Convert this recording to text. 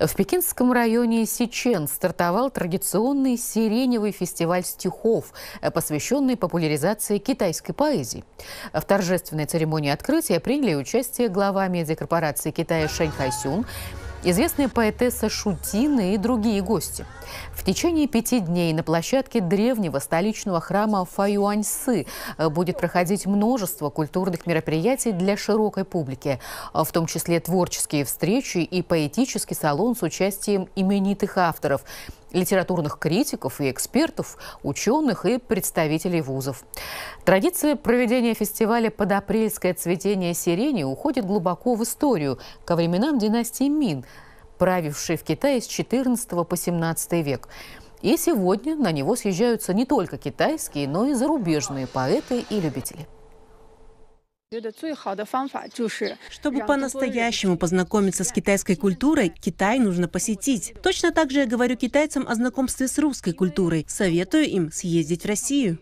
В Пекинском районе Сичен стартовал традиционный сиреневый фестиваль стихов, э, посвященный популяризации китайской поэзии. В торжественной церемонии открытия приняли участие глава медиакорпорации Китая Шэнь Хайсюн, Известные поэтесса Шутина и другие гости. В течение пяти дней на площадке древнего столичного храма Фаюаньсы э, будет проходить множество культурных мероприятий для широкой публики, э, в том числе творческие встречи и поэтический салон с участием именитых авторов – литературных критиков и экспертов, ученых и представителей вузов. Традиция проведения фестиваля «Под апрельское цветение сирени» уходит глубоко в историю, ко временам династии Мин, правившей в Китае с 14 по 17 век. И сегодня на него съезжаются не только китайские, но и зарубежные поэты и любители. Чтобы по-настоящему познакомиться с китайской культурой, Китай нужно посетить. Точно так же я говорю китайцам о знакомстве с русской культурой. Советую им съездить в Россию.